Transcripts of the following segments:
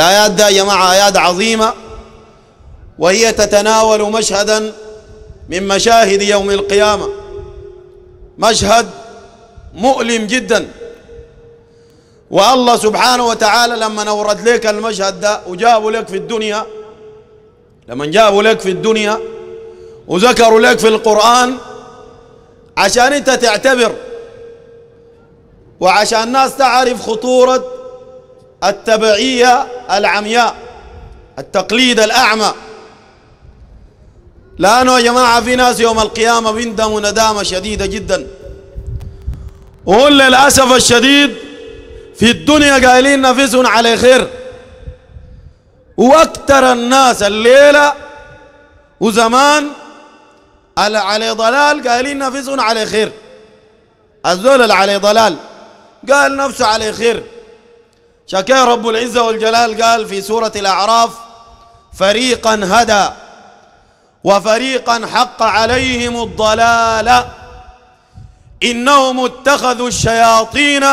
الآيات ده يا جماعة آيات عظيمة وهي تتناول مشهدا من مشاهد يوم القيامة مشهد مؤلم جدا والله سبحانه وتعالى لما نورد لك المشهد ده وجابوا لك في الدنيا لما جابوا لك في الدنيا وذكروا لك في القرآن عشان انت تعتبر وعشان الناس تعرف خطورة التبعية العمياء التقليد الأعمى لأنه يا جماعة في ناس يوم القيامة بيندموا ندامة شديدة جدا وهم للأسف الشديد في الدنيا قايلين نفسهم على خير وأكثر الناس الليلة وزمان على على ضلال قايلين نفسهم على خير الزول اللي على ضلال قال نفسه على خير شكا رب العزة والجلال قال في سورة الأعراف فريقا هدى وفريقا حق عليهم الضلال إنهم اتخذوا الشياطين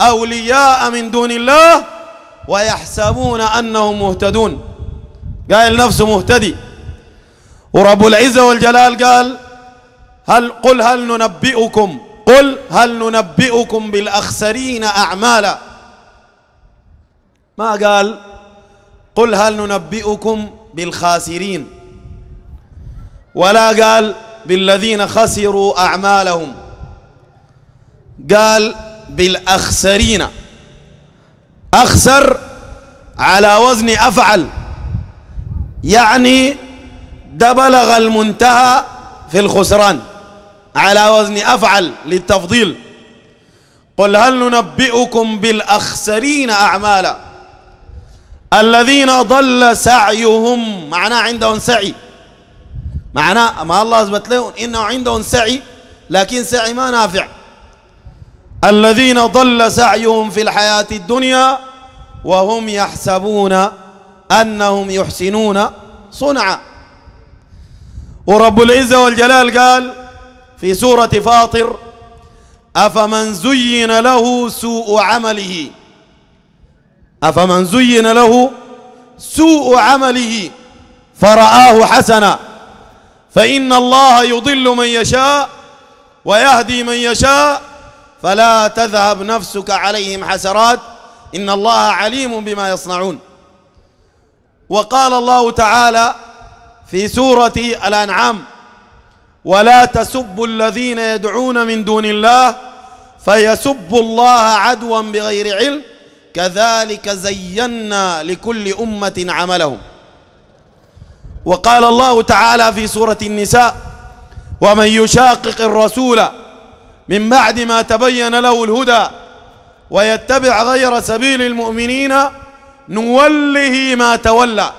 أولياء من دون الله ويحسبون أنهم مهتدون قال نفسه مهتدي ورب العزة والجلال قال هل قل هل ننبئكم قل هل ننبئكم بالأخسرين أعمالا ما قال قل هل ننبئكم بالخاسرين ولا قال بالذين خسروا أعمالهم قال بالأخسرين أخسر على وزن أفعل يعني دبلغ المنتهى في الخسران على وزن أفعل للتفضيل قل هل ننبئكم بالأخسرين أعمالا الذين ضل سعيهم معناه عندهم سعي معناه ما الله اثبت لهم انه عندهم سعي لكن سعي ما نافع الذين ضل سعيهم في الحياة الدنيا وهم يحسبون أنهم يحسنون صنعا ورب العزة والجلال قال في سورة فاطر أفمن زين له سوء عمله أفمن زين له سوء عمله فرآه حسنا فإن الله يضل من يشاء ويهدي من يشاء فلا تذهب نفسك عليهم حسرات إن الله عليم بما يصنعون وقال الله تعالى في سورة الأنعام ولا تسبوا الذين يدعون من دون الله فيسبوا الله عدوا بغير علم كذلك زينا لكل أمة عملهم وقال الله تعالى في سورة النساء ومن يشاقق الرسول من بعد ما تبين له الهدى ويتبع غير سبيل المؤمنين نوله ما تولى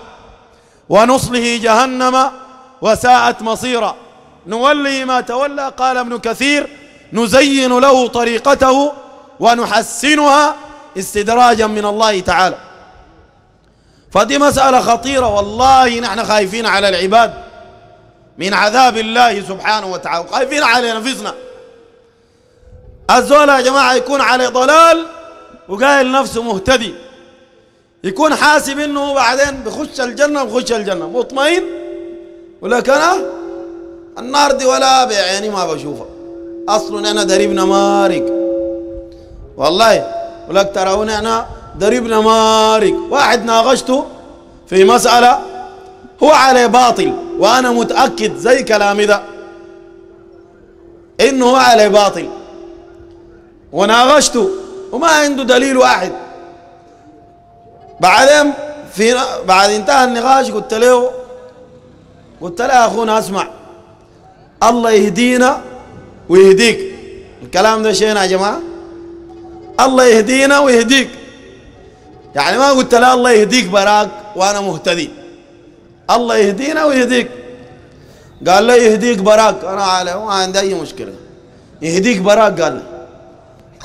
ونصله جهنم وساءت مصيرا نوله ما تولى قال ابن كثير نزين له طريقته ونحسنها استدراجا من الله تعالى فدي مسألة خطيرة والله نحن خايفين على العباد من عذاب الله سبحانه وتعالى خايفين على نفسنا الزول يا جماعة يكون على ضلال وقايل نفسه مهتدي يكون حاسب انه بعدين بخش الجنة بخش الجنة مطمئن ولكن أنا النار دي ولا بعيني ما بشوفها اصلا انا دربنا مارق والله ولك ترون انا ضربنا نمارك واحد ناقشته في مسألة هو عليه باطل وأنا متأكد زي كلامي ده إنه هو عليه باطل وناقشته وما عنده دليل واحد بعدين في بعد انتهى النقاش قلت له قلت له اخونا اسمع الله يهدينا ويهديك الكلام ده شينا يا جماعه الله يهدينا ويهديك يعني ما قلت لا الله يهديك براك وانا مهتدي الله يهدينا ويهديك قال له يهديك براك انا على ما عندي اي مشكله يهديك براك قال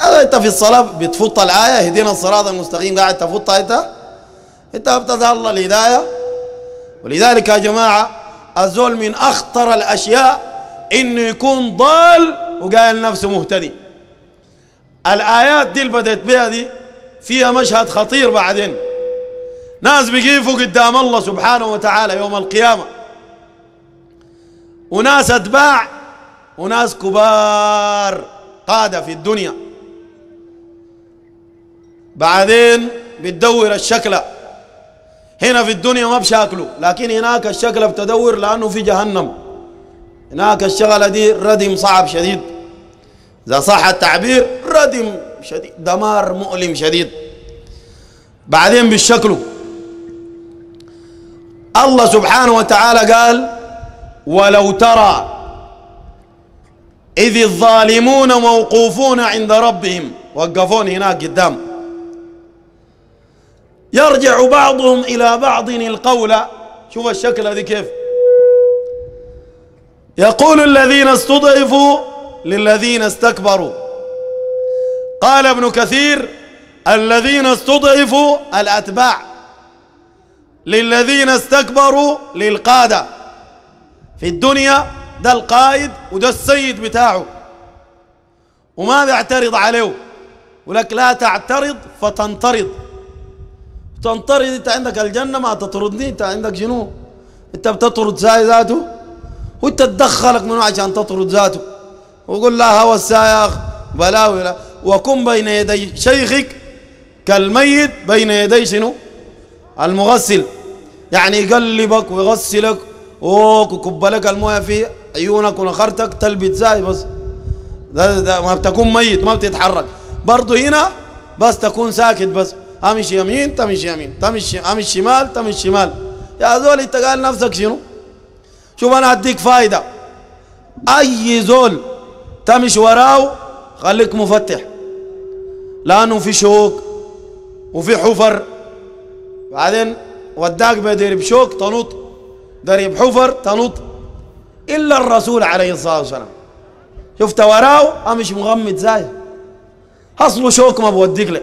له انت في الصلاه بتفط الايه يهدينا الصراط المستقيم قاعد تفطها انت انت ابتدى الله الهدايه ولذلك يا جماعه الزول من اخطر الاشياء انه يكون ضال وقال نفسه مهتدي الآيات دي اللي بدأت بها دي فيها مشهد خطير بعدين ناس بيقيفوا قدام الله سبحانه وتعالى يوم القيامة وناس أتباع وناس كبار قادة في الدنيا بعدين بتدور الشكل هنا في الدنيا ما بشاكله لكن هناك الشكل بتدور لأنه في جهنم هناك الشغلة دي ردم صعب شديد إذا صح التعبير ردم شديد دمار مؤلم شديد بعدين بالشكل الله سبحانه وتعالى قال ولو ترى إذ الظالمون موقوفون عند ربهم وقفون هناك قدام يرجع بعضهم إلى بعض القول شوف الشكل هذه كيف يقول الذين استضعفوا للذين استكبروا قال ابن كثير الذين استضعفوا الأتباع للذين استكبروا للقادة في الدنيا ده القائد وده السيد بتاعه وما بيعترض عليه ولك لا تعترض فتنطرد تنطرد انت عندك الجنة ما تطردني انت عندك شنو انت بتطرد ذاته وانت تدخلك منه عشان تطرد ذاته وقل لا هو السائق بلاوي وكن بين يدي شيخك كالميت بين يدي شنو المغسل يعني يقلبك ويغسلك اوك وكب لك المويه في عيونك ونخرتك تلبت زاي بس ده ده ما بتكون ميت ما بتتحرك برضه هنا بس تكون ساكت بس امشي يمين تمشي يمين تمشي امشي شمال تمشي شمال يا زول انت قال نفسك شنو شوف انا اديك فايده اي زول تمش وراه خليك مفتح لانه في شوك وفي حفر بعدين وداك بدير بشوك تنط داري بحفر تنط الا الرسول عليه الصلاه والسلام شفت وراه امش مغمد زاي اصله شوك ما بوديك له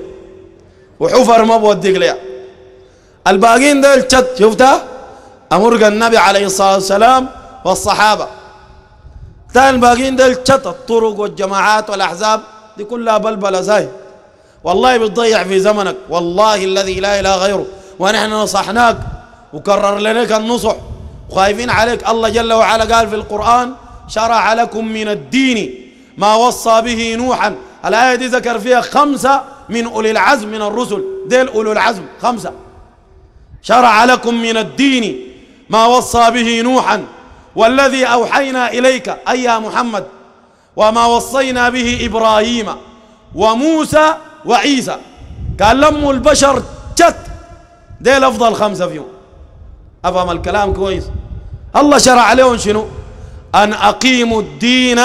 وحفر ما بوديك له الباقيين دول شت شفتها امرق النبي عليه الصلاه والسلام والصحابه تان الباقيين ده الشط الطرق والجماعات والأحزاب دي كلها بلبلة زي والله بتضيع في زمنك والله الذي لا إله غيره ونحن نصحناك وكرر لك النصح وخايفين عليك الله جل وعلا قال في القرآن شرع لكم من الدين ما وصى به نوحا الآية دي ذكر فيها خمسة من أولي العزم من الرسل ديل أولي العزم خمسة شرع لكم من الدين ما وصى به نوحا والذي أوحينا إليك أي يا محمد وما وصينا به إبراهيم وموسى وعيسى قال لموا البشر جت دي الأفضل خمسة فيهم أفهم الكلام كويس الله شرع عليهم شنو أن أقيموا الدين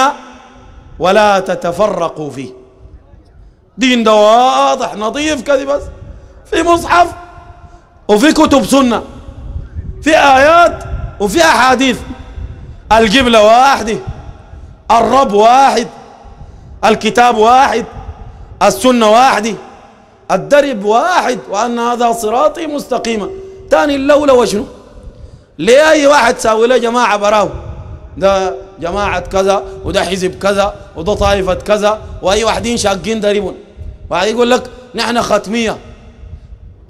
ولا تتفرقوا فيه دين ده واضح نظيف كذي بس في مصحف وفي كتب سنة في آيات وفي أحاديث القبلة واحدة الرب واحد الكتاب واحد السنة واحدة الدرب واحد وأن هذا صراطي مستقيما تاني اللولة وشنو لأي واحد ساوي له جماعة براو ده جماعة كذا وده حزب كذا وده طائفة كذا وأي واحدين شاقين دربون واحد يقول لك نحن ختمية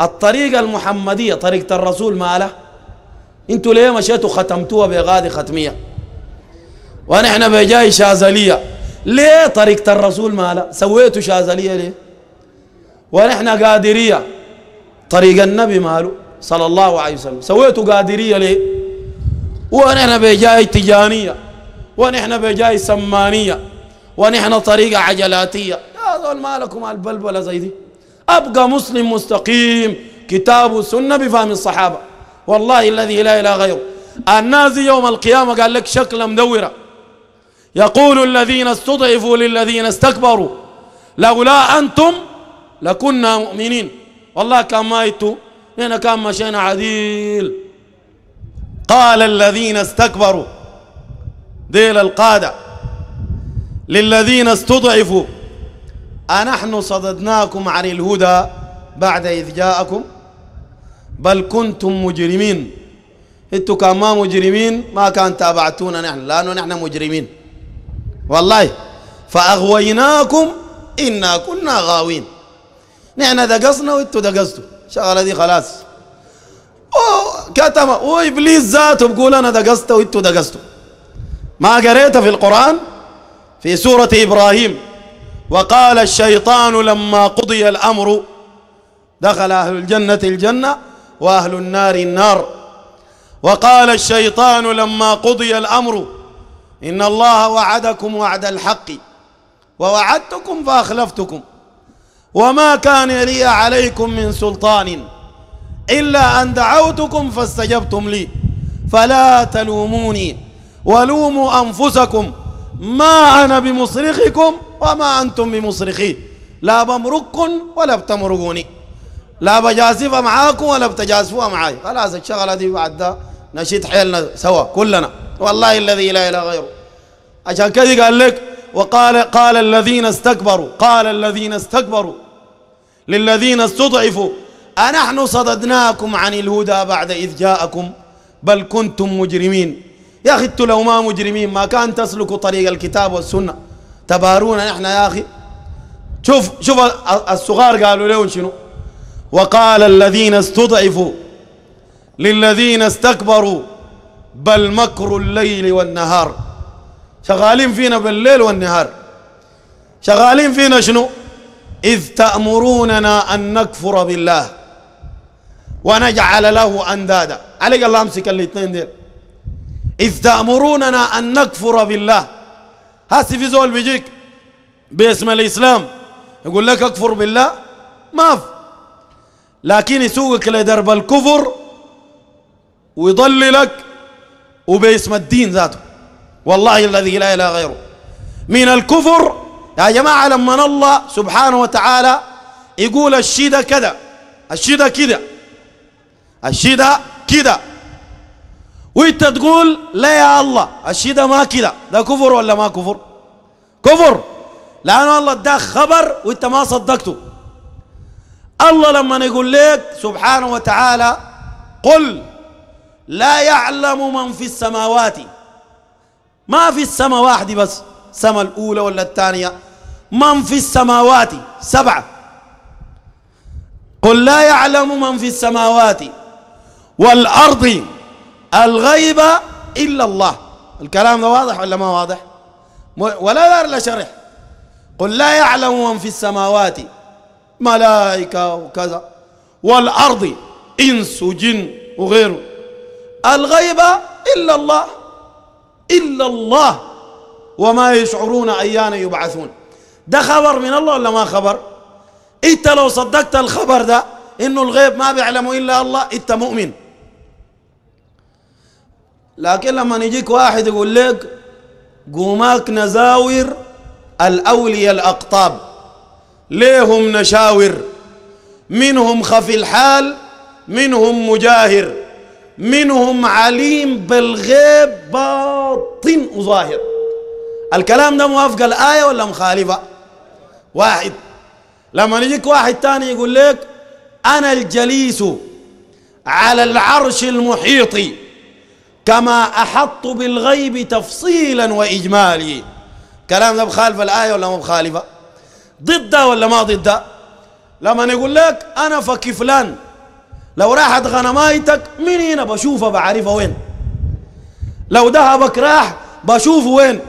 الطريقة المحمدية طريقة الرسول ماله انتوا ليه مشيتوا ختمتوها بغادي ختميه ونحن بجاي شاذلية ليه طريقة الرسول مالا سويته شاذلية ليه ونحن قادرية طريق النبي ماله صلى الله عليه وسلم سويته قادرية ليه ونحن بجاي تجانية ونحن بجاي سمانية ونحن طريقة عجلاتية يا ذول مالكم البلبلة زي دي أبقى مسلم مستقيم كتاب سنة بفهم الصحابة والله الذي لا إله غيره النازي يوم القيامة قال لك شكل مدورة يقول الذين استضعفوا للذين استكبروا لولا أنتم لكنا مؤمنين والله كان ما هنا كان مشينا عديل قال الذين استكبروا ديل القادة للذين استضعفوا أنحن صددناكم عن الهدى بعد إذ جاءكم بل كنتم مجرمين انتوا كان ما مجرمين ما كان تابعتونا نحن لأنه نحن مجرمين والله فأغويناكم إنا كنا غاوين نحن دقصنا وانتوا دقصتوا شغلة دي خلاص أوه كتم وإبليس ذاته بقول أنا دقصت وانتوا دقصتوا ما قريت في القرآن في سورة إبراهيم وقال الشيطان لما قضي الأمر دخل أهل الجنة الجنة وأهل النار النار وقال الشيطان لما قضي الأمر إن الله وعدكم وعد الحق ووعدتكم فأخلفتكم وما كان لي عليكم من سلطان إلا أن دعوتكم فاستجبتم لي فلا تلوموني ولوموا أنفسكم ما أنا بمصرخكم وما أنتم بمصرخي لا بمرقكم ولا بتمرقوني لا بجاسف معاكم ولا بتجازفوا معاي خلاص الشغلة دي بعد ده نشيد حيلنا سوا كلنا والله الذي لا إله غيره عشان كذا قال لك وقال قال الذين استكبروا قال الذين استكبروا للذين استضعفوا أنحن صددناكم عن الهدى بعد إذ جاءكم بل كنتم مجرمين يا أخي أنتوا لو ما مجرمين ما كان تسلكوا طريق الكتاب والسنة تبارونا نحن يا أخي شوف شوف الصغار قالوا لهم شنو وقال الذين استضعفوا للذين استكبروا بل مكر الليل والنهار شغالين فينا بالليل والنهار شغالين فينا شنو إذ تأمروننا أن نكفر بالله ونجعل له أندادا عليك الله أمسك الاثنين ديل إذ تأمروننا أن نكفر بالله هسي في زول بيجيك باسم الإسلام يقول لك أكفر بالله ما في لكن يسوقك لدرب الكفر ويضللك وباسم الدين ذاته والله الذي لا إله غيره من الكفر يا جماعة لما الله سبحانه وتعالى يقول الشدة كذا الشدة كذا الشدة كذا وانت تقول لا يا الله الشدة ما كذا ده كفر ولا ما كفر كفر لأن الله اداك خبر وانت ما صدقته الله لما يقول لك سبحانه وتعالى قل لا يعلم من في السماوات ما في السماء واحدة بس السماء الأولى ولا الثانية من في السماوات سبعة قل لا يعلم من في السماوات والأرض الغيب إلا الله الكلام ده واضح ولا ما واضح ولا دار لا شرح قل لا يعلم من في السماوات ملائكة وكذا والأرض إنس وجن وغيره الغيب إلا الله إلا الله وما يشعرون أيان يبعثون ده خبر من الله ولا ما خبر انت لو صدقت الخبر ده انه الغيب ما بيعلمه الا الله انت مؤمن لكن لما يجيك واحد يقول لك قوماك نزاور الأولياء الأقطاب ليهم نشاور منهم خفي الحال منهم مجاهر منهم عليم بالغيب باطن وظاهر الكلام ده موافق الآية ولا مخالفة واحد لما يجيك واحد تاني يقول لك أنا الجليس على العرش المحيط كما أحط بالغيب تفصيلا وإجمالي كلام ده مخالف الآية ولا مو مخالفة ضده ولا ما ضده لما يقول لك أنا فكفلان لو راحت غنمايتك من هنا بشوفها بعرفها وين لو ذهبك راح بشوفه وين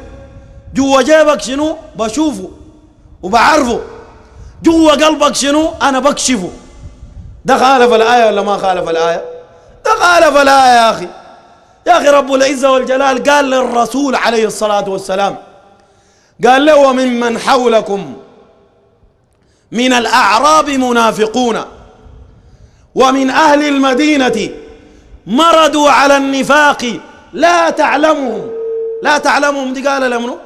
جوا جيبك شنو بشوفه وبعرفه جوا قلبك شنو انا بكشفه ده خالف الايه ولا ما خالف الايه ده خالف الايه يا اخي يا اخي رب العزه والجلال قال للرسول عليه الصلاه والسلام قال له وممن حولكم من الاعراب منافقون ومن أهل المدينة مرضوا على النفاق لا تعلمهم لا تعلمهم دي قال لمنو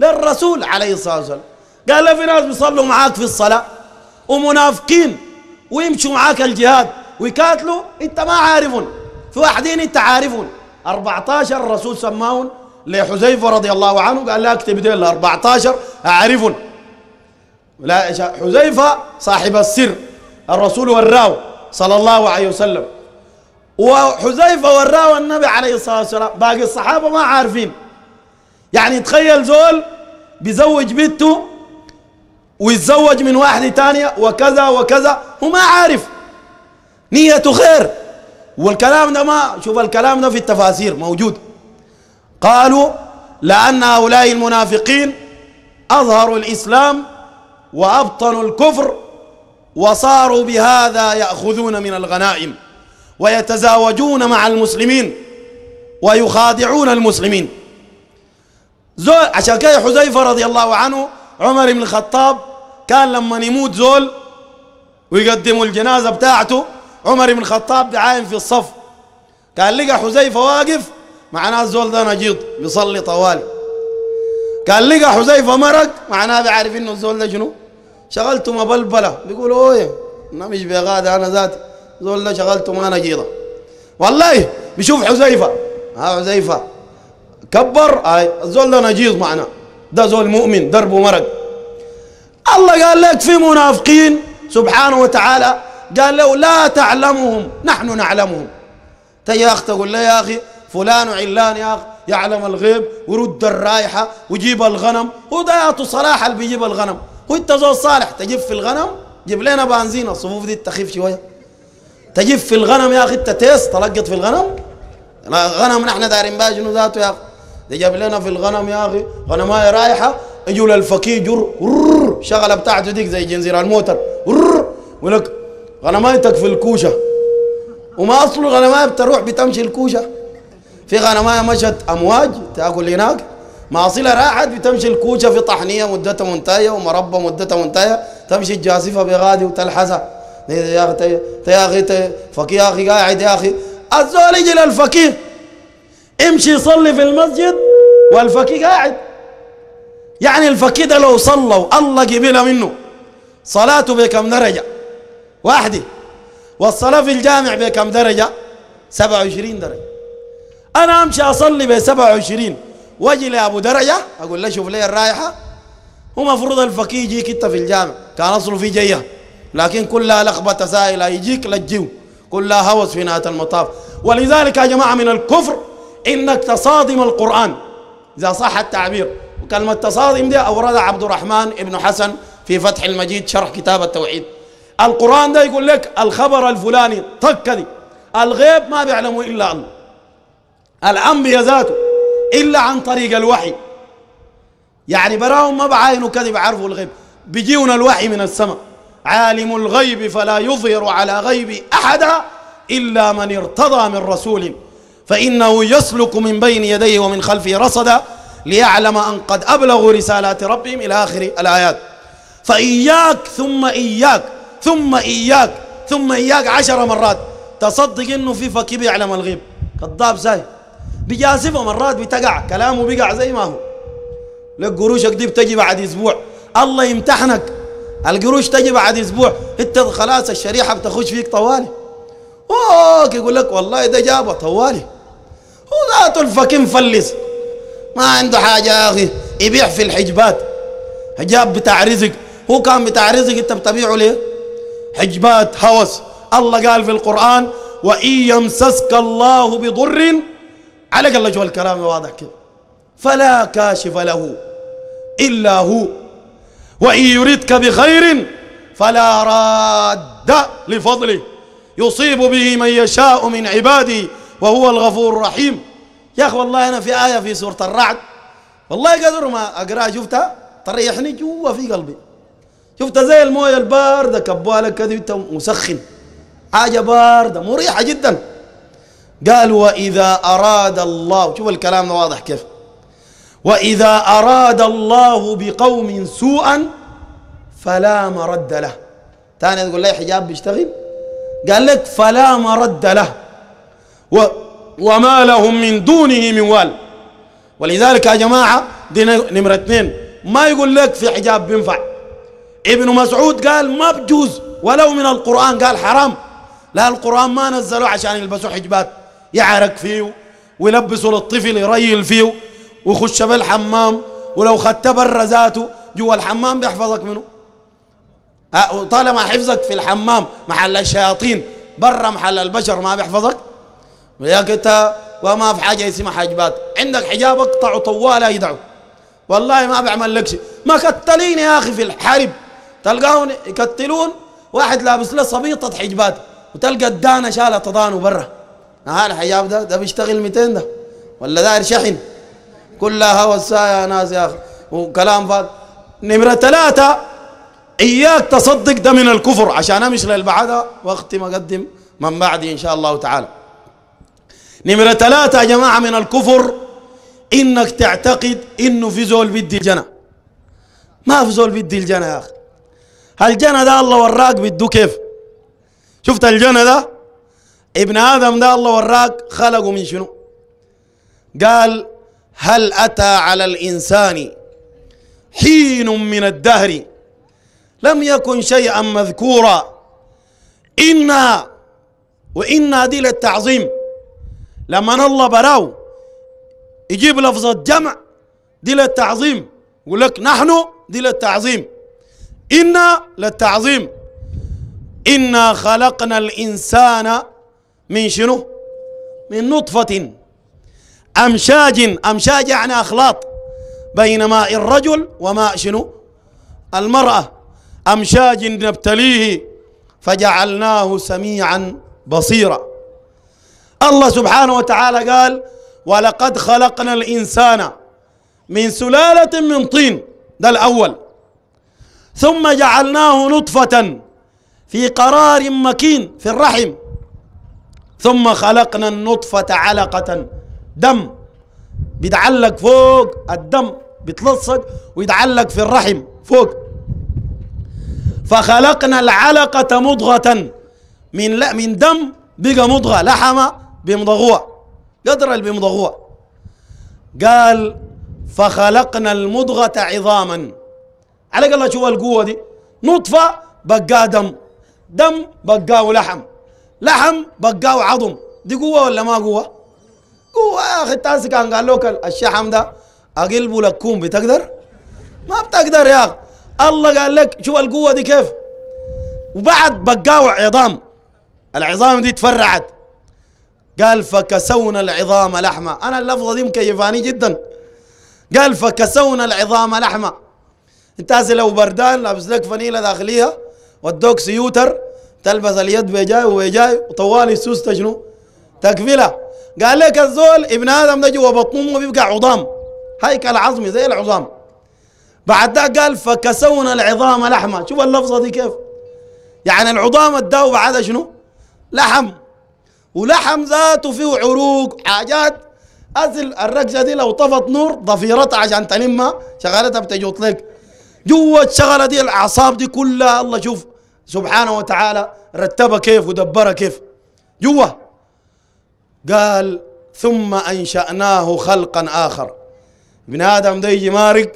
للرسول عليه الصلاة والسلام قال له في ناس بيصلوا معاك في الصلاة ومنافقين ويمشوا معاك الجهاد ويقاتلوا انت ما عارفهم في واحدين انت عارفهم 14 الرسول سماهم لحذيفة رضي الله عنه قال لا اكتب ديل 14 اعرفهم لا حذيفة صاحب السر الرسول وراه صلى الله عليه وسلم وحذيفة وراه النبي عليه الصلاة والسلام باقي الصحابة ما عارفين يعني تخيل زول بيزوج بنته ويتزوج من واحدة تانية وكذا وكذا هو ما عارف نيته خير والكلام ده ما شوف الكلام ده في التفاسير موجود قالوا لأن هؤلاء المنافقين أظهروا الإسلام وأبطنوا الكفر وصاروا بهذا يأخذون من الغنائم ويتزاوجون مع المسلمين ويخادعون المسلمين زول عشان كده حذيفة رضي الله عنه عمر بن الخطاب كان لما يموت زول ويقدموا الجنازة بتاعته عمر بن الخطاب دعاين في الصف كان لقى حذيفة واقف معناه الزول ده نجيط بيصلي طوال كان لقى حذيفة مرق معناه بيعرف انه الزول ده شنو شغلته مبلبلة بيقولوا اوه انا مش بغادة انا ذاتي زول ده شغلته ما نجيضة والله بيشوف حذيفة ها حذيفة كبر اي زول ده نجيض معنا ده زول مؤمن دربه مرق الله قال لك في منافقين سبحانه وتعالى قال له لا تعلمهم نحن نعلمهم تجي اخ تقول له يا اخي فلان وعلان يا اخ يعلم الغيب ورد الرائحة وجيب الغنم هو صلاح اللي بيجيب الغنم وانت زول صالح تجيب في الغنم جيب لنا بنزين الصفوف دي تخيف شويه تجيب في الغنم يا اخي انت تيس تلقط في الغنم غنم نحن دارين بها شنو ذاته يا اخي ده جاب لنا في الغنم يا اخي هاي رايحه اجوا للفقير جر شغله بتاعته ديك زي جنزير الموتر ويقول لك غنمايتك في الكوشه وما اصل الغنمايه بتروح بتمشي الكوشه في غنمايه مشت امواج تاكل هناك ماصلة راحت بتمشي الكوشة في طحنية مدتها منتهية ومربى مدتها منتهية تمشي الجاسفة بغادي وتلحسها إيه يا أخي يا أخي فقيه يا أخي قاعد يا أخي الزول يجي للفقيه امشي يصلي في المسجد والفقيه قاعد يعني الفقيه ده لو صلوا الله قبل منه صلاته بكم درجة واحدة والصلاة في الجامع بكم درجة 27 درجة أنا أمشي أصلي ب 27 واجي لابو درجه اقول له شوف لي الرائحه هو مفروض الفقيه يجيك انت في الجامع كان اصله في جيه لكن كلها لخبطه سائله يجيك للجو كلها هوس في نهايه المطاف ولذلك يا جماعه من الكفر انك تصادم القران اذا صح التعبير وكلمه تصادم دي اوردها عبد الرحمن ابن حسن في فتح المجيد شرح كتاب التوحيد القرآن ده يقول لك الخبر الفلاني طك دي الغيب ما بيعلمه إلا الله الأنبياء ذاته إلا عن طريق الوحي يعني براهم ما بعاينوا كذب عرفوا الغيب بيجيونا الوحي من السماء عالم الغيب فلا يظهر على غيب أحدا إلا من ارتضى من رسول فإنه يسلك من بين يديه ومن خلفه رصدا ليعلم أن قد أبلغوا رسالات ربهم إلى آخر الآيات فإياك ثم إياك ثم إياك ثم إياك عشر مرات تصدق إنه في فكي بيعلم الغيب كذاب زي بيجازفه مرات بتقع كلامه بيقع زي ما هو لك قروشك دي بتجي بعد اسبوع الله يمتحنك القروش تجي بعد اسبوع انت خلاص الشريحه بتخش فيك طوالي اوك يقول لك والله ده جابه طوالي هو ذاته الفكين مفلس ما عنده حاجه يا اخي يبيع في الحجبات حجاب بتاع رزق هو كان بتاع رزق انت بتبيعه ليه؟ حجبات هوس الله قال في القران وان يمسسك الله بضر على الله وجه الكلام واضح كده فلا كاشف له الا هو وان يردك بخير فلا راد لفضله يصيب به من يشاء من عباده وهو الغفور الرحيم يا اخي والله انا في ايه في سوره الرعد والله قدر ما اقراها شفتها تريحني جوا في قلبي شفتها زي المويه البارده كبوها لك كذا وانت مسخن حاجه بارده مريحه جدا قال وإذا أراد الله شوف الكلام واضح كيف وإذا أراد الله بقوم سوءا فلا مرد له ثاني تقول لي حجاب بيشتغل قال لك فلا مرد له و وما لهم من دونه من وال ولذلك يا جماعة دي نمرة اثنين ما يقول لك في حجاب بينفع ابن مسعود قال ما بجوز ولو من القرآن قال حرام لا القرآن ما نزلوه عشان يلبسوا حجبات يعرق فيه ويلبسه للطفل يريل فيه ويخش بالحمام ولو خدت برا ذاته جوا الحمام بيحفظك منه أه، طالما حفظك في الحمام محل الشياطين برا محل البشر ما بيحفظك يا كتا وما في حاجه اسمها حجبات عندك حجاب اقطعه طوال يدعو والله ما بعمل لك شيء ما كتلين يا اخي في الحرب تلقاهم يكتلون واحد لابس له صبيطه حجبات وتلقى الدانه شالت تضانه برا ها الحجاب ده ده بيشتغل 200 ده ولا داير شحن كلها هوا يا ناس يا اخي وكلام فاضي نمره ثلاثه اياك تصدق ده من الكفر عشان امشي للبعدة واختم اقدم من بعدي ان شاء الله تعالى نمره ثلاثه يا جماعه من الكفر انك تعتقد انه في زول بدي الجنه ما في زول بدي الجنه يا اخي الجنه ده الله وراك بده كيف شفت الجنه ده ابن آدم ده الله وراك خلقه من شنو قال هل أتى على الإنسان حين من الدهر لم يكن شيئا مذكورا إنا وإنا دي للتعظيم لما الله براو يجيب لفظ الجمع دي للتعظيم يقول لك نحن دي للتعظيم إنا للتعظيم إنا خلقنا الإنسان من شنو من نطفة أمشاج أمشاج يعني أخلاط بين ماء الرجل وماء شنو المرأة أمشاج نبتليه فجعلناه سميعا بصيرا الله سبحانه وتعالى قال ولقد خلقنا الإنسان من سلالة من طين ده الأول ثم جعلناه نطفة في قرار مكين في الرحم ثم خلقنا النطفة علقة دم بيتعلق فوق الدم بيتلصق ويتعلق في الرحم فوق فخلقنا العلقة مضغة من لا من دم بقى مضغة لحمة بيمضغوها قدر اللي بيمضغوها قال فخلقنا المضغة عظاما على قال شو القوة دي نطفة بقى دم دم بقاه لحم لحم بقى وعظم دي قوة ولا ما قوة؟ قوة يا أخي التاسي كان قال لك الشحم ده أقلبه لك كوم بتقدر؟ ما بتقدر يا أخي الله قال لك شوف القوة دي كيف وبعد بقاوع عظام العظام دي تفرعت قال فكسونا العظام لحمة أنا اللفظة دي مكيفاني جدا قال فكسونا العظام لحمة انت لو بردان لابس لك فنيلة داخليها ودوك سيوتر تلبس اليد بجاي وجاي وطوال السوس تجنو تكفيله قال لك الزول ابن ادم ده جوا بطنه بيبقى عظام هيكل عظمي زي العظام بعد ذاك قال فكسونا العظام لحمه شوف اللفظه دي كيف يعني العظام اداه بعد شنو لحم ولحم ذاته فيه عروق حاجات أزل الركزة دي لو طفت نور ضفيرتها عشان تلمها شغلتها بتجوط لك جوا الشغلة دي الأعصاب دي كلها الله شوف سبحانه وتعالى رتبها كيف ودبرها كيف جوا قال ثم أنشأناه خلقا آخر ابن آدم ده يجي مارق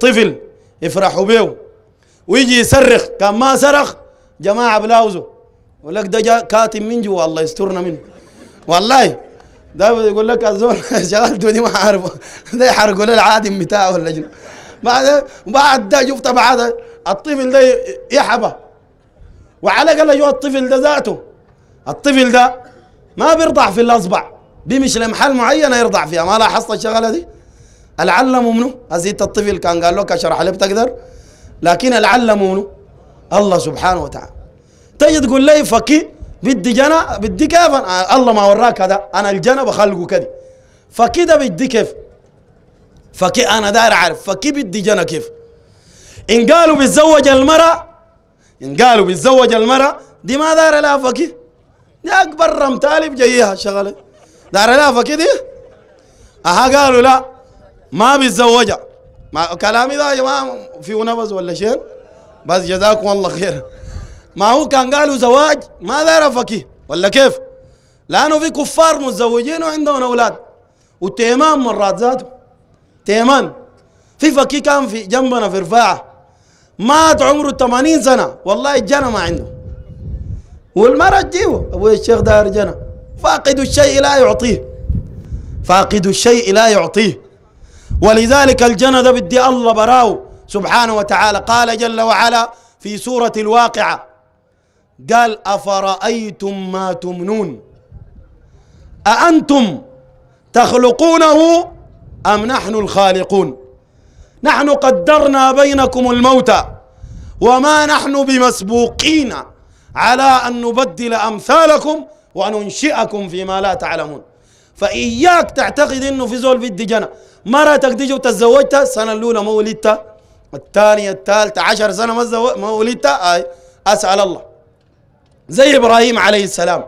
طفل يفرحوا به ويجي يصرخ كان ما صرخ جماعة بلاوزه ولك ده كاتم من جوا الله يسترنا منه والله ده يقول لك الزول شغلته دي ما عارفه ده يحرقوا له العادم بتاعه ولا بعد بعد ده شفت بعد الطفل ده يحبه وعلى قال ايوه الطفل ده ذاته الطفل ده ما بيرضع في الاصبع بيمش لمحل معينه يرضع فيها ما لاحظت الشغله دي العلم منه هزيت الطفل كان قال له كشرح لي بتقدر لكن العلم منه الله سبحانه وتعالى تجي تقول لي فكي بدي جنى بدي كيف الله ما وراك هذا انا الجنى بخلقه كده فكده بدي كيف فكي انا داير اعرف فكي بدي جنى كيف إن قالوا بيتزوج المرأة إن قالوا بيتزوج المرأة دي ما دار لها فكي دي أكبر رمتالي جايها الشغلة دار لها فكي دي أها قالوا لا ما بيتزوجها ما كلامي ده يا جماعة فيه نبز ولا شيء بس جزاكم الله خير ما هو كان قالوا زواج ما دار فكي ولا كيف لأنه في كفار متزوجين وعندهم أولاد وتيمان مرات ذاته تيمان في فكي كان في جنبنا في رفاعه مات عمره 80 سنه والله الجنه ما عنده والمرة تجيبه ابوي الشيخ دار جنة فاقد الشيء لا يعطيه فاقد الشيء لا يعطيه ولذلك الجنة ده بدي الله براو سبحانه وتعالى قال جل وعلا في سورة الواقعة قال أفرأيتم ما تمنون أأنتم تخلقونه أم نحن الخالقون نحن قدرنا بينكم الموت وما نحن بمسبوقين على أن نبدل أمثالكم وننشئكم فيما لا تعلمون فإياك تعتقد إنه في زول بدي جنة مراتك دي جبت سنة السنة الأولى ما ولدت الثانية الثالثة عشر سنة ما ما ولدت آي أسأل الله زي إبراهيم عليه السلام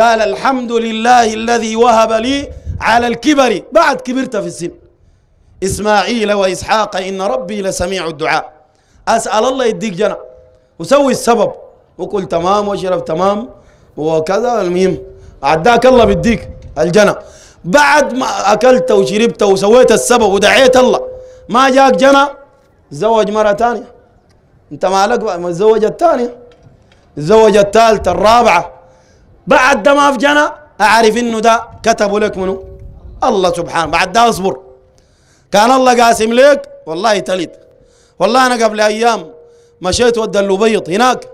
قال الحمد لله الذي وهب لي على الكبر بعد كبرت في السن إسماعيل وإسحاق إن ربي لسميع الدعاء أسأل الله يديك جنة وسوي السبب وكل تمام واشرب تمام وكذا المهم عداك الله بيديك الجنة بعد ما أكلت وشربت وسويت السبب ودعيت الله ما جاك جنة تزوج مرة ثانية أنت مالك ما تزوج الثانية تزوج الثالثة الرابعة بعد ما في جنة أعرف إنه ده كتبه لك منه الله سبحانه بعد ده أصبر كان الله قاسم لك والله تلد والله أنا قبل أيام مشيت ودى اللبيط هناك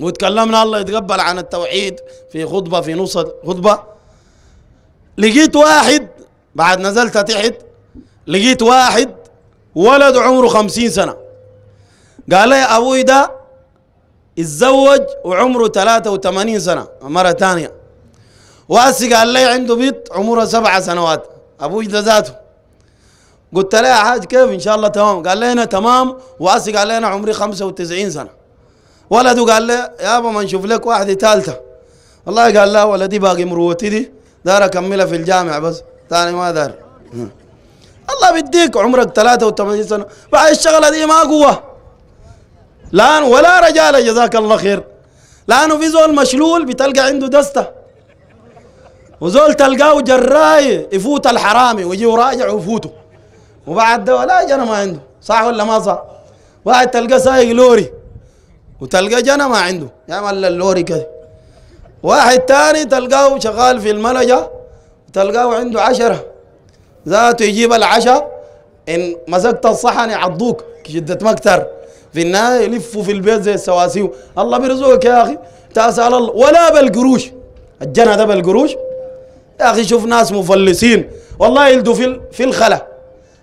وتكلمنا الله يتقبل عن التوحيد في خطبة في نص خطبة لقيت واحد بعد نزلت تحت لقيت واحد ولد عمره خمسين سنة قال لي أبوي ده اتزوج وعمره 83 سنة مرة ثانية واسي قال لي عنده بنت عمرها سبع سنوات أبوي ده ذاته قلت له يا حاج كيف ان شاء الله تمام قال لنا تمام واثق علينا عمري 95 سنه ولده قال لي يابا ما نشوف لك واحده ثالثه والله قال لا ولدي باقي مروتي دي دار اكملها في الجامع بس ثاني ما دار الله بيديك عمرك 83 سنه بعد الشغله دي ما قوه لان ولا رجال جزاك الله خير لانه في زول مشلول بتلقى عنده دسته وزول تلقاه جراي يفوت الحرامي ويجي وراجع ويفوته وبعد ده ولا جنى ما عنده صح ولا ما صح واحد تلقى سايق لوري وتلقى جنى ما عنده يعمل اللوري كده واحد تاني تلقاه شغال في الملجأ تلقاه عنده عشرة ذاته يجيب العشاء إن مسكت الصحن يعضوك شدة مكتر في النهاية يلفوا في البيت زي السواسيو الله بيرزقك يا أخي تسأل الله ولا بالقروش الجنة ده بالقروش يا أخي شوف ناس مفلسين والله يلدوا في في الخلا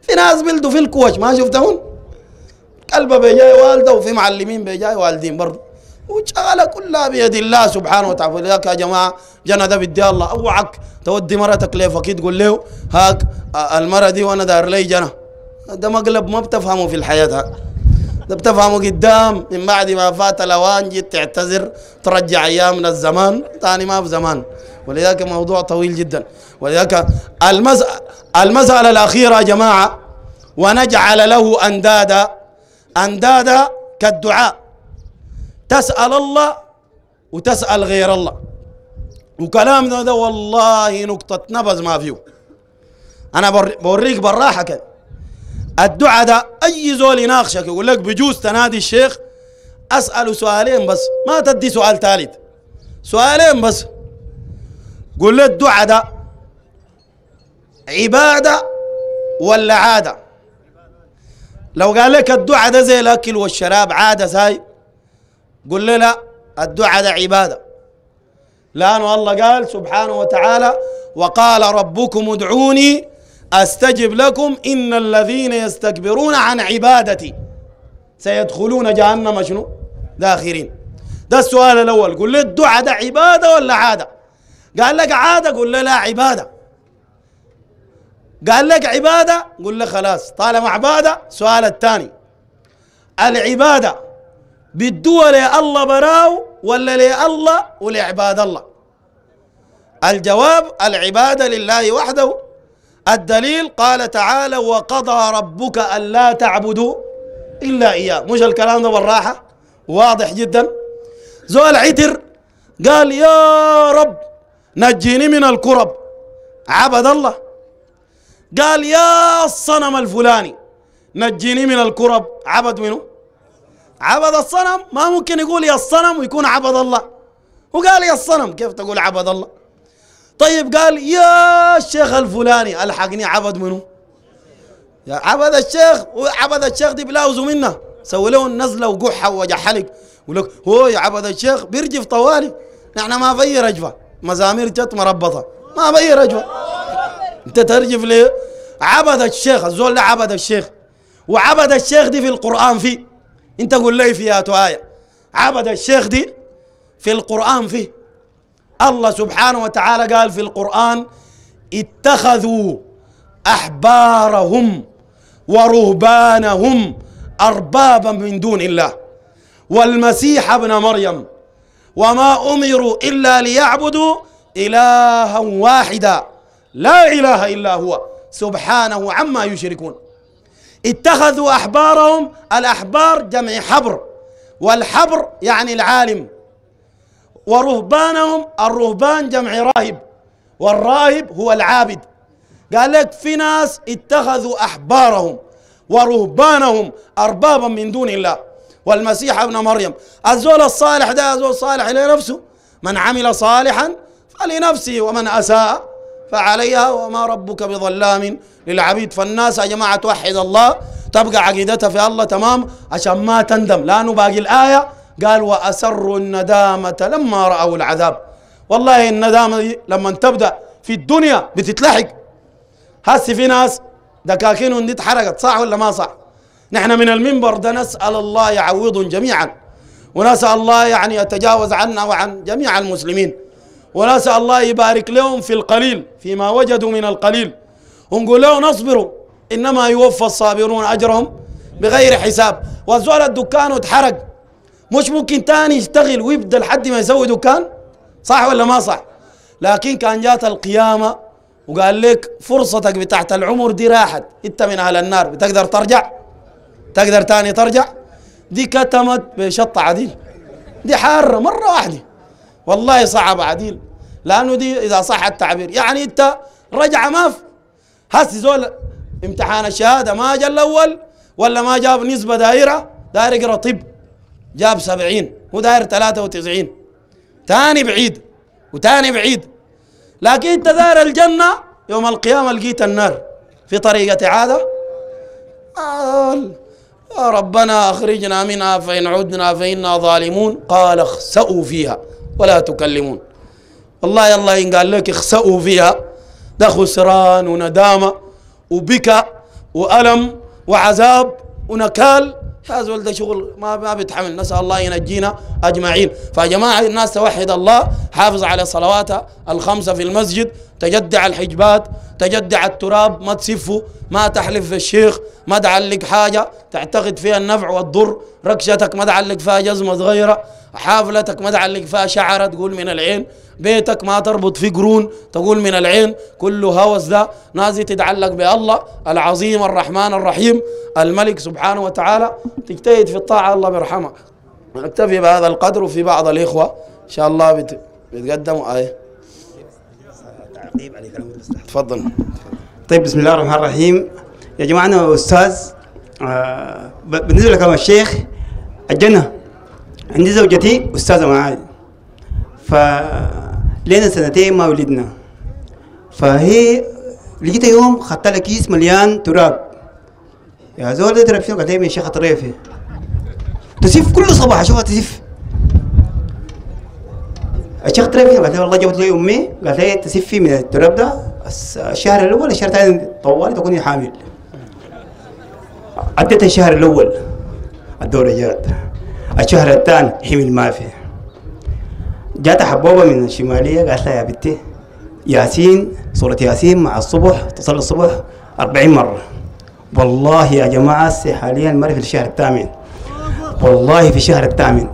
في ناس بيلدوا في الكوش ما شفتهم كلبة بيجاي والده وفي معلمين بيجاي والدين برضه وشغله كلها بيد الله سبحانه وتعالى ولذلك يا جماعه جنة ده بدي الله اوعك تودي مرتك ليفك تقول له هاك آه، المره دي وانا داير لي جنة ده مقلب ما بتفهمه في الحياه ده ده بتفهمه قدام من بعد ما فات الاوان جيت تعتذر ترجع ايامنا الزمان ثاني ما في زمان ولذلك موضوع طويل جدا ولذلك المسألة الأخيرة يا جماعة ونجعل له أندادا أندادا كالدعاء تسأل الله وتسأل غير الله وكلام ده والله نقطة نبز ما فيه أنا بوريك بالراحة كده الدعاء ده أي زول يناقشك يقول لك بجوز تنادي الشيخ أسأله سؤالين بس ما تدي سؤال ثالث سؤالين بس قول له الدعاء ده عبادة ولا عادة لو قال لك الدعاء ده زي الأكل والشراب عادة ساي قل له لا الدعاء ده عبادة لأنه الله قال سبحانه وتعالى وقال ربكم ادعوني أستجب لكم إن الذين يستكبرون عن عبادتي سيدخلون جهنم شنو داخرين ده السؤال الأول قل لي الدعاء ده عبادة ولا عادة قال لك عادة قول له لا عبادة قال لك عبادة قول له خلاص طالما عبادة سؤال الثاني العبادة بالدول الله براو ولا لله ولعباد الله الجواب العبادة لله وحده الدليل قال تعالى وقضى ربك ألا تعبدوا إلا إياه مش الكلام ده بالراحة واضح جدا زول عتر قال يا رب نجيني من الكرب عبد الله قال يا الصنم الفلاني نجيني من الكرب عبد منه عبد الصنم ما ممكن يقول يا الصنم ويكون عبد الله وقال يا الصنم كيف تقول عبد الله طيب قال يا الشيخ الفلاني الحقني عبد منه يا عبد الشيخ عبد الشيخ دي بلاوزوا منه سوي له نزله وقحه وجحلق ولك هو يا عبد الشيخ بيرجف طوالي نحن ما في رجفه مزامير جت مربطة ما بأي رجوة أنت ترجف ليه عبد الشيخ الزول ده عبد الشيخ وعبد الشيخ دي في القرآن فيه أنت قول لي فيها آية عبد الشيخ دي في القرآن فيه الله سبحانه وتعالى قال في القرآن اتخذوا أحبارهم ورهبانهم أربابا من دون الله والمسيح ابن مريم وما أمروا إلا ليعبدوا إلها واحدا لا إله إلا هو سبحانه عما يشركون اتخذوا أحبارهم الأحبار جمع حبر والحبر يعني العالم ورهبانهم الرهبان جمع راهب والراهب هو العابد قال لك في ناس اتخذوا أحبارهم ورهبانهم أربابا من دون الله والمسيح ابن مريم الزول الصالح ده زول صالح لنفسه من عمل صالحا فلنفسه ومن أساء فعليها وما ربك بظلام للعبيد فالناس يا جماعة توحد الله تبقى عقيدتها في الله تمام عشان ما تندم لأنه باقي الآية قال وأسروا الندامة لما رأوا العذاب والله الندامة دي لما تبدأ في الدنيا بتتلحق هسي في ناس دكاكينهم دي اتحرقت صح ولا ما صح نحن من المنبر ده نسأل الله يعوضهم جميعا ونسأل الله يعني يتجاوز عنا وعن جميع المسلمين ونسأل الله يبارك لهم في القليل فيما وجدوا من القليل ونقول لهم اصبروا إنما يوفى الصابرون أجرهم بغير حساب وزول الدكان اتحرق مش ممكن تاني يشتغل ويبدا لحد ما يسوي دكان صح ولا ما صح لكن كان جات القيامة وقال لك فرصتك بتاعت العمر دي راحت انت من اهل النار بتقدر ترجع تقدر تاني ترجع دي كتمت بشطة عديل دي حارة مرة واحدة والله صعب عديل لأنه دي إذا صح التعبير يعني أنت رجعة ما هس هسي زول امتحان الشهادة ما جا الأول ولا ما جاب نسبة دائرة داير يقرا طب جاب سبعين هو داير ثلاثة وتسعين تاني بعيد وتاني بعيد لكن أنت داير الجنة يوم القيامة لقيت النار في طريقة عادة آه يا ربنا أخرجنا منها فإن عدنا فإنا ظالمون قال اخسأوا فيها ولا تكلمون والله الله إن قال لك اخسأوا فيها ده خسران وندامة وبكى وألم وعذاب ونكال هذا ولد شغل ما ما بيتحمل نسال الله ينجينا اجمعين فيا جماعه الناس توحد الله حافظ على صلواتها الخمسه في المسجد تجدع الحجبات تجدع التراب ما تسفه ما تحلف في الشيخ ما تعلق حاجة تعتقد فيها النفع والضر ركشتك ما تعلق فيها جزمة صغيرة حافلتك ما تعلق فيها شعرة تقول من العين بيتك ما تربط فيه قرون تقول من العين كل هوس ده نازي تتعلق بالله العظيم الرحمن الرحيم الملك سبحانه وتعالى تجتهد في الطاعة الله بيرحمك نكتفي بهذا القدر وفي بعض الإخوة إن شاء الله بيتقدموا آية تفضل طيب بسم الله الرحمن الرحيم يا جماعه انا استاذ آه بالنسبه لكلام الشيخ الجنه عندي زوجتي استاذه معاي ف لنا سنتين ما ولدنا فهي لقيت يوم خدت لها كيس مليان تراب يا زول ده تراب شنو قالت لي شيخ طريفي تسيف كل صباح اشوفها تسيف الشيخ تريفي قالت لي والله جابت لي امي قالت لي تسفي من التراب ده الشهر الاول الشهر الثاني طوالي تكوني حامل عديت الشهر الاول الدوره جات الشهر الثاني حمل ما في جات حبوبه من الشماليه قالت لها يا بنتي ياسين سورة ياسين مع الصبح تصلي الصبح 40 مرة والله يا جماعة حاليا مرة في الشهر الثامن والله في الشهر الثامن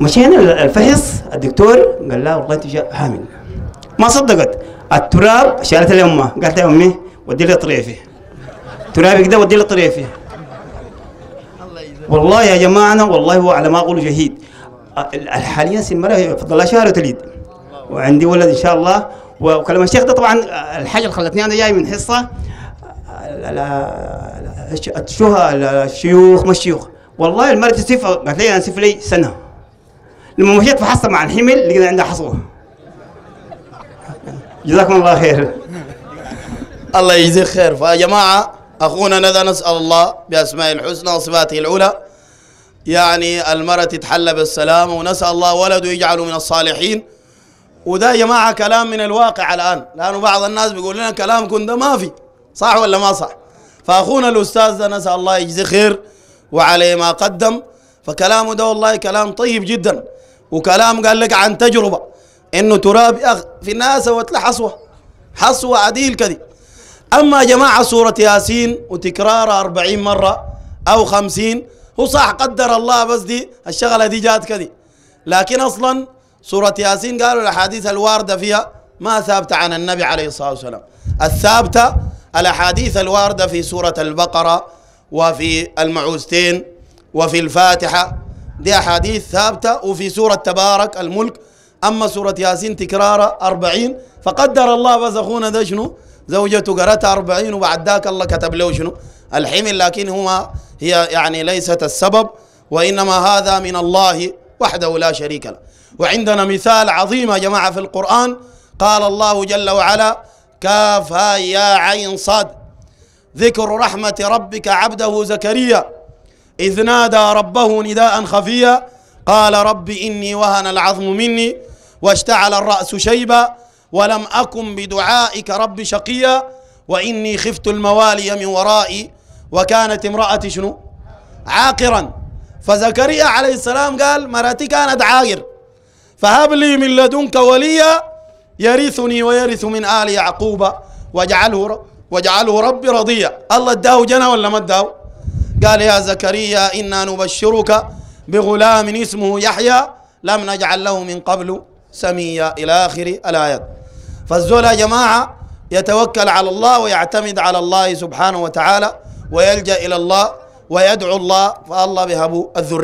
مشينا الفحص الدكتور قال لا والله انت حامل ما صدقت التراب شالت لي امها قالت لي امي ودي لي طريفي ترابك ده ودي لي طريفي والله يا جماعه انا والله هو على ما اقول شهيد حاليا المراه فضل الله شهر وتليد وعندي ولد ان شاء الله وكلام الشيخ ده طبعا الحاجه اللي خلتني انا جاي من حصه الشيوخ ما الشيوخ والله المرأة تسيف قالت لي انا سيف لي سنه لما مشيت فحصت مع الحمل لقيت عندها حصوه جزاكم الله خير الله يجزيك خير فيا جماعه اخونا ندى نسال الله باسماء الحسنى وصفاته العلى يعني المرأة تتحلى بالسلامة ونسأل الله ولده يجعله من الصالحين وده يا جماعة كلام من الواقع الآن لأنه بعض الناس بيقول لنا كلامكم ده ما في صح ولا ما صح فأخونا الأستاذ ده نسأل الله يجزيه خير وعليه ما قدم فكلامه ده والله كلام طيب جدا وكلام قال لك عن تجربة إنه تراب أخ في الناس وتلا حصوة حصوة عديل كذي أما يا جماعة سورة ياسين وتكرارها أربعين مرة أو خمسين هو صح قدر الله بس دي الشغلة دي جات كذي لكن أصلا سورة ياسين قالوا الأحاديث الواردة فيها ما ثابتة عن النبي عليه الصلاة والسلام الثابتة الأحاديث الواردة في سورة البقرة وفي المعوزتين وفي الفاتحة دي أحاديث ثابتة وفي سورة تبارك الملك أما سورة ياسين تكرارها أربعين فقدر الله بس أخونا ده شنو زوجته قرأتها أربعين وبعد ذاك الله كتب له شنو الحمل لكن هما هي يعني ليست السبب وإنما هذا من الله وحده لا شريك له وعندنا مثال عظيم يا جماعة في القرآن قال الله جل وعلا كافا يا عين صاد ذكر رحمة ربك عبده زكريا إذ نادى ربه نداء خفيا قال رب إني وهن العظم مني واشتعل الرأس شيبا ولم أكن بدعائك رب شقيا وإني خفت الموالي من ورائي وكانت امرأتي شنو عاقرا فزكريا عليه السلام قال مراتي كانت عاقر فهب لي من لدنك وليا يرثني ويرث من آل يعقوب واجعله واجعله ربي رضيا الله اداه جنة ولا ما اداه قال يا زكريا إنا نبشرك بغلام اسمه يحيى لم نجعل له من قبل سميا إلى آخر الآيات فالزول يا جماعة يتوكل على الله ويعتمد على الله سبحانه وتعالى ويلجأ إلى الله ويدعو الله فالله بهبو الذرية